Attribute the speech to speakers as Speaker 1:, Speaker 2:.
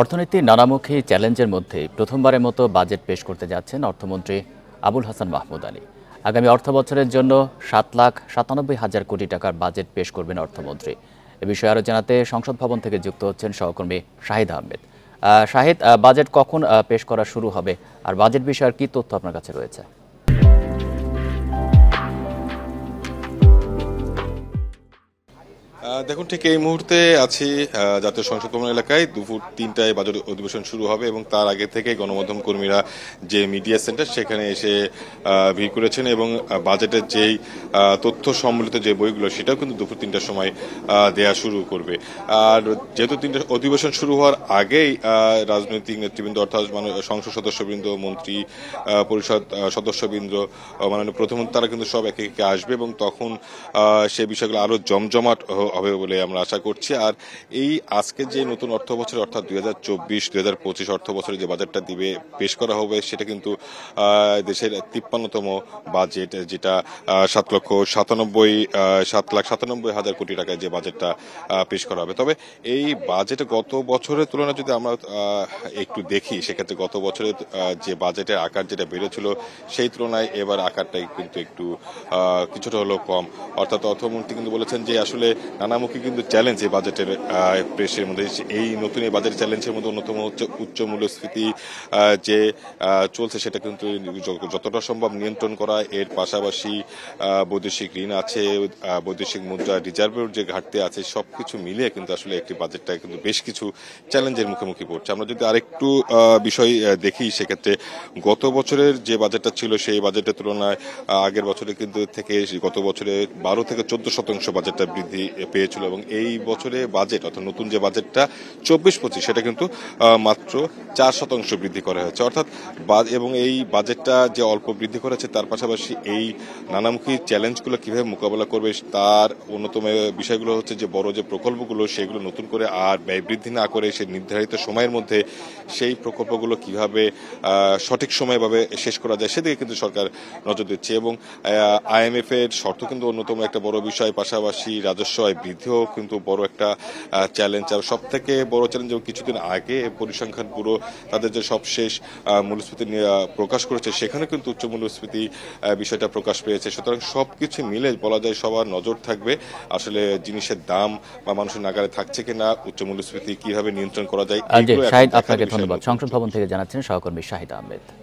Speaker 1: অর্থনীতির নানামুখী চ্যালেঞ্জের মধ্যে প্রথমবারের মতো বাজেট পেশ করতে যাচ্ছেন অর্থমন্ত্রী আবুল হাসান মাহমুদ আলী আগামী অর্থ বছরের জন্য সাত লাখ সাতানব্বই হাজার কোটি টাকার বাজেট পেশ করবেন অর্থমন্ত্রী এ বিষয়ে আরও জানাতে সংসদ ভবন থেকে যুক্ত হচ্ছেন সহকর্মী শাহিদ আহমেদ শাহিদ বাজেট কখন পেশ করা শুরু হবে আর বাজেট বিষয়ের কি তথ্য আপনার কাছে রয়েছে
Speaker 2: দেখুন ঠিক এই মুহূর্তে আছি জাতীয় সংসদ ভবন এলাকায় দুপুর তিনটায় বাজেট অধিবেশন শুরু হবে এবং তার আগে থেকে গণমাধ্যম কর্মীরা যে মিডিয়া সেন্টার সেখানে এসে ভিড় করেছেন এবং বাজেটের যেই তথ্য সম্বলিত যে বইগুলো সেটাও কিন্তু দুপুর তিনটার সময় দেয়া শুরু করবে আর যেহেতু তিনটা অধিবেশন শুরু হওয়ার আগেই রাজনৈতিক নেতৃবৃন্দ অর্থাৎ সংসদ সদস্যবৃন্দ মন্ত্রী পরিষদ সদস্যবৃন্দ মাননীয় প্রথম তারা কিন্তু সব একে একে আসবে এবং তখন সে বিষয়গুলো আরও জমজমাট হবে হবে বলে আমরা আশা করছি আর এই আজকে যে নতুন অর্থ বছর অর্থাৎ দুই হাজার চব্বিশ দুই হাজার পঁচিশ অর্থ বছরে যে বাজেটটা দিবে পেশ করা হবে সেটা কিন্তু দেশের তিপ্পান্নতম বাজেট যেটা সাত লক্ষ সাতানব্বই সাত লাখ সাতানব্বই হাজার কোটি টাকায় যে বাজেটটা পেশ করা হবে তবে এই বাজেট গত বছরের তুলনায় যদি আমরা একটু দেখি সেক্ষেত্রে গত বছরের যে বাজেটের আকার যেটা বেড়েছিল সেই তুলনায় এবার আকারটাই কিন্তু একটু কিছুটা হলেও কম অর্থাৎ অর্থমন্ত্রী কিন্তু বলেছেন যে আসলে নানা নানামুখী কিন্তু চ্যালেঞ্জ এই বাজেটের প্রেসের মধ্যে এই নতুন এই বাজেট চ্যালেঞ্জের মধ্যে অন্যতম হচ্ছে উচ্চ মূল্যস্ফীতি যে চলছে সেটা কিন্তু যতটা সম্ভব নিয়ন্ত্রণ করা এর পাশাপাশি বৈদেশিক ঋণ আছে বৈদেশিক মুদ্রা রিজার্ভের যে ঘাটতি আছে সব কিছু মিলিয়ে কিন্তু আসলে একটি বাজেটটা কিন্তু বেশ কিছু চ্যালেঞ্জের মুখোমুখি পড়ছে আমরা যদি আরেকটু বিষয় দেখি সেক্ষেত্রে গত বছরের যে বাজেটটা ছিল সেই বাজেটের তুলনায় আগের বছরে কিন্তু থেকে গত বছরে বারো থেকে চোদ্দ শতাংশ বাজেটটা বৃদ্ধি পেয়ে হয়েছিল এবং এই বছরে বাজেট অর্থাৎ নতুন যে বাজেটটা চব্বিশ পঁচিশ সেটা কিন্তু মাত্র চার শতাংশ বৃদ্ধি করা হয়েছে অর্থাৎ এবং এই বাজেটটা যে অল্প বৃদ্ধি করেছে তার পাশাপাশি এই নানামুখী চ্যালেঞ্জগুলো কীভাবে মোকাবেলা করবে তার অন্যতম বিষয়গুলো হচ্ছে যে বড় যে প্রকল্পগুলো সেগুলো নতুন করে আর ব্যয় বৃদ্ধি না করে সে নির্ধারিত সময়ের মধ্যে সেই প্রকল্পগুলো কিভাবে সঠিক সময়ভাবে শেষ করা যায় সেদিকে কিন্তু সরকার নজর দিচ্ছে এবং আইএমএফ এর শর্ত কিন্তু অন্যতম একটা বড় বিষয় পাশাপাশি রাজস্ব আয় নিতেও কিন্তু বড় একটা চ্যালেঞ্জ আর সব থেকে বড় চ্যালেঞ্জ কিছুদিন আগে পরিসংখ্যান পুরো তাদের যে সবশেষ মূল্যস্ফীতি প্রকাশ করেছে সেখানে কিন্তু উচ্চ মূল্যস্ফীতি বিষয়টা প্রকাশ পেয়েছে সুতরাং সব কিছু মিলে বলা যায় সবার নজর থাকবে আসলে জিনিসের দাম বা মানুষের নাগারে থাকছে কিনা উচ্চ মূল্যস্ফীতি কিভাবে নিয়ন্ত্রণ করা যায় আপনাকে ধন্যবাদ
Speaker 1: সংসদ ভবন থেকে জানাচ্ছেন সহকর্মী শাহিদ আহমেদ